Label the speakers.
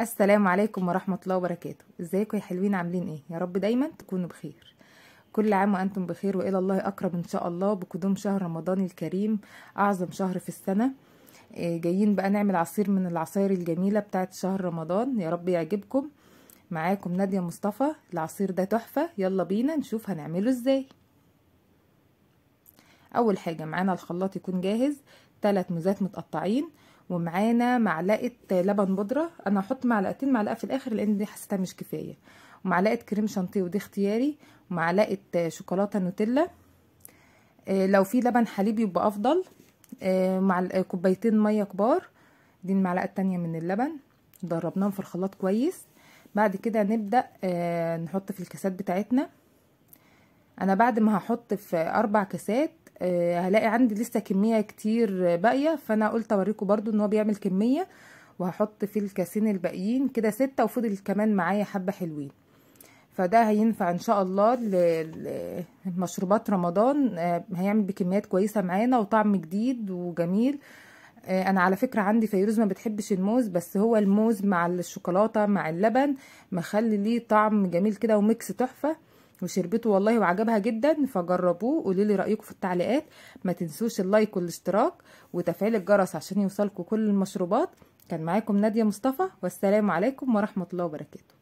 Speaker 1: السلام عليكم ورحمة الله وبركاته ازيكم يا حلوين عاملين ايه يا رب دايما تكونوا بخير كل عام وانتم بخير والى الله اقرب ان شاء الله بقدوم شهر رمضان الكريم اعظم شهر في السنة آه، جايين بقى نعمل عصير من العصاير الجميلة بتاعت شهر رمضان يا رب يعجبكم معاكم نادية مصطفى العصير ده تحفة يلا بينا نشوف هنعمله ازاي اول حاجة معانا الخلاط يكون جاهز ثلاث موزات متقطعين ومعانا معلقه لبن بودره انا هحط معلقتين معلقه في الاخر لان دي حسيتها مش كفايه ومعلقه كريم شانتيه ودي اختياري ومعلقه شوكولاته نوتيلا آه، لو في لبن حليب يبقى افضل آه، مع آه، كوبايتين ميه كبار دي المعلقه التانية من اللبن ضربناهم في الخلاط كويس بعد كده نبدا نحط في الكاسات بتاعتنا انا بعد ما هحط في اربع كاسات آه، هلاقي عندي لسه كميه كتير باقيه فانا قلت اوريكم برضو ان هو بيعمل كميه وهحط في الكاسين الباقيين كده ستة وفضل كمان معايا حبه حلوين فده هينفع ان شاء الله لمشروبات رمضان آه، هيعمل بكميات كويسه معانا وطعم جديد وجميل آه، انا على فكره عندي فيروز ما بتحبش الموز بس هو الموز مع الشوكولاته مع اللبن مخلي ليه طعم جميل كده وميكس تحفه وشربته والله وعجبها جدا فجربوه قولي لي رايكم في التعليقات ما تنسوش اللايك والاشتراك وتفعيل الجرس عشان يوصلكم كل المشروبات كان معاكم ناديه مصطفى والسلام عليكم ورحمه الله وبركاته